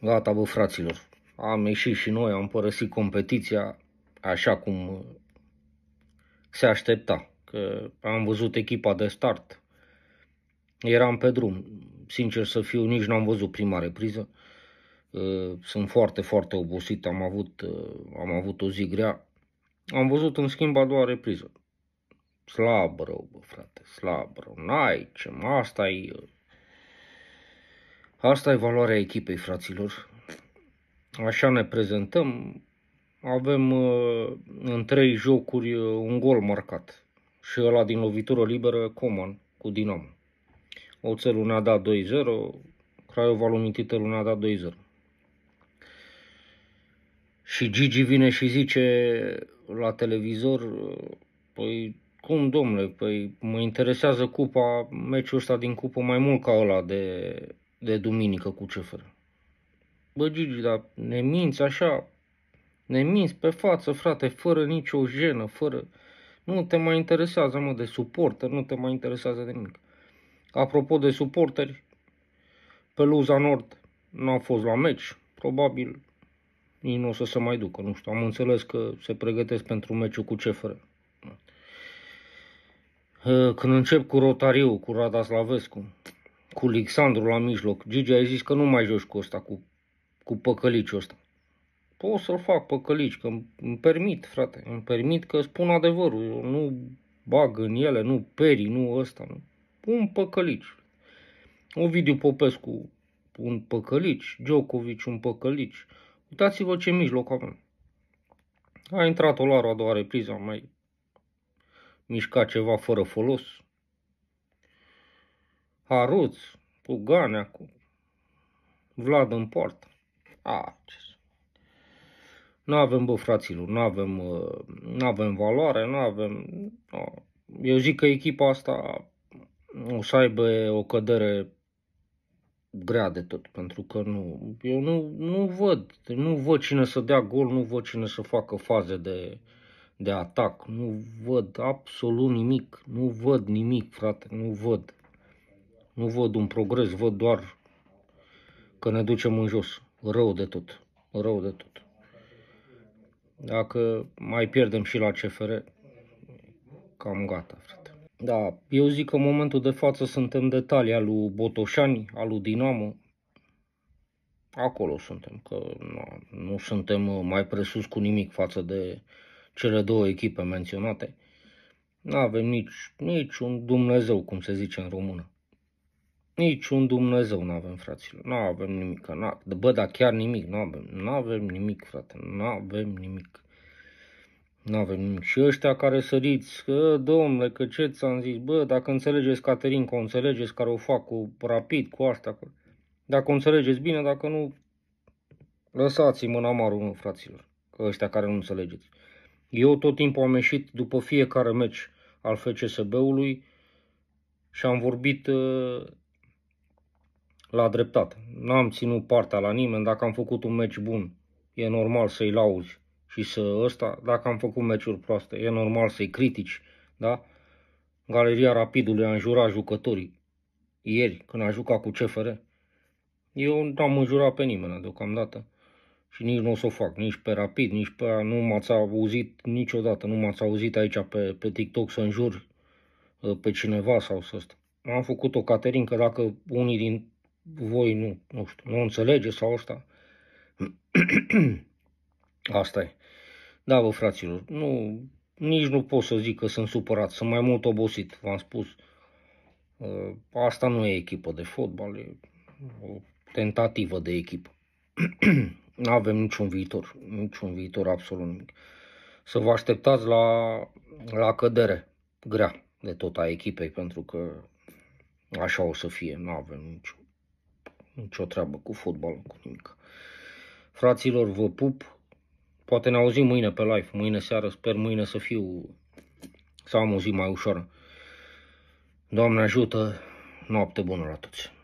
Gata, bă, fraților. Am ieșit și noi, am părăsit competiția așa cum uh, se aștepta. Că am văzut echipa de start. Eram pe drum. Sincer să fiu, nici n-am văzut prima repriză. Uh, sunt foarte, foarte obosit. Am avut, uh, am avut o zi grea. Am văzut, în schimb, a doua repriză. Slab rău, bă, frate, slab rău. N-ai ce, asta e Asta e valoarea echipei, fraților. Așa ne prezentăm. Avem uh, în trei jocuri uh, un gol marcat. Și ăla din lovitură liberă, Coman, cu Dinamo. Oțelul ne-a dat 2-0, Craiova Lumitită ne-a dat 2-0. Și Gigi vine și zice la televizor, uh, păi cum domnule, păi mă interesează cupa, meciul ăsta din cupă mai mult ca ăla de de duminică cu cifră. Bă, Gigi, dar ne minți așa, ne minți pe față, frate, fără nicio jenă, fără... Nu te mai interesează, mă, de suporter, nu te mai interesează de nimic. Apropo de suporteri, Peluza Nord nu a fost la meci, probabil ei nu o să se mai ducă, nu știu, am înțeles că se pregătesc pentru meciul cu CFR. Ă, când încep cu Rotariu, cu Rada Slavescu, cu Alexandru la mijloc. Gigi a zis că nu mai joci cu ăsta, cu, cu păcăliciul ăsta. Pot să-l fac păcălici, că îmi permit, frate, îmi permit că spun adevărul. Eu nu bag în ele, nu peri, nu ăsta, nu. Un păcălici. Ovidiu Popescu, un păcălici. Djokovic, un păcălici. Uitați-vă ce mijloc avem. A intrat Olaru a doua repriză, am mai mișcat ceva fără folos. Haruț, cu Ganea, cu Vlad în poartă. A, ce nu avem, bă, fraților, uh, nu avem, nu avem valoare, nu avem... Eu zic că echipa asta o să aibă o cădere grea de tot, pentru că nu, eu nu, nu văd, nu văd cine să dea gol, nu văd cine să facă faze de, de atac, nu văd absolut nimic, nu văd nimic, frate, nu văd. Nu văd un progres, văd doar că ne ducem în jos. Rău de tot, rău de tot. Dacă mai pierdem și la CFR, cam gata, frate. Da, eu zic că în momentul de față suntem detalii al lui Botoșani, al lui Dinamo. Acolo suntem, că nu, nu suntem mai presus cu nimic față de cele două echipe menționate. Nu avem nici, nici un Dumnezeu, cum se zice în română. Niciun Dumnezeu nu avem, fraților. Nu avem nimic. Bă, dar chiar nimic. Nu avem. Nu avem nimic, frate. Nu avem nimic. Nu avem nimic. Și ăștia care săriți, că, domnule, că ce ți-am zis, bă, dacă înțelegeți Caterin, că o înțelegeți, care o fac cu rapid, cu asta, cu... dacă o înțelegeți bine, dacă nu, lăsați-i mâna marul, mă, fraților, că ăștia care nu înțelegeți. Eu tot timpul am ieșit după fiecare meci al FCSB-ului și am vorbit uh, la dreptate. N-am ținut partea la nimeni, dacă am făcut un meci bun, e normal să-i lauzi și să ăsta, dacă am făcut meciuri proaste, e normal să-i critici, da? Galeria Rapidului a înjurat jucătorii ieri, când a jucat cu CFR. Eu nu am înjurat pe nimeni deocamdată și nici nu o să o fac, nici pe Rapid, nici pe aia. Nu m-ați auzit niciodată, nu m-ați auzit aici pe, pe TikTok să înjur uh, pe cineva sau să ăsta. Am făcut o caterincă, dacă unii din voi nu, nu știu, nu înțelege sau asta. asta e. Da, vă, fraților, nu, nici nu pot să zic că sunt supărat, sunt mai mult obosit, v-am spus. Uh, asta nu e echipă de fotbal, e o tentativă de echipă. nu avem niciun viitor, niciun viitor absolut nimic. Să vă așteptați la, la cădere grea de tot a echipei, pentru că așa o să fie, nu avem niciun nicio treabă cu fotbal, cu nimic. Fraților, vă pup. Poate ne auzim mâine pe live, mâine seară, sper mâine să fiu, să am o zi mai ușoară. Doamne ajută, noapte bună la toți!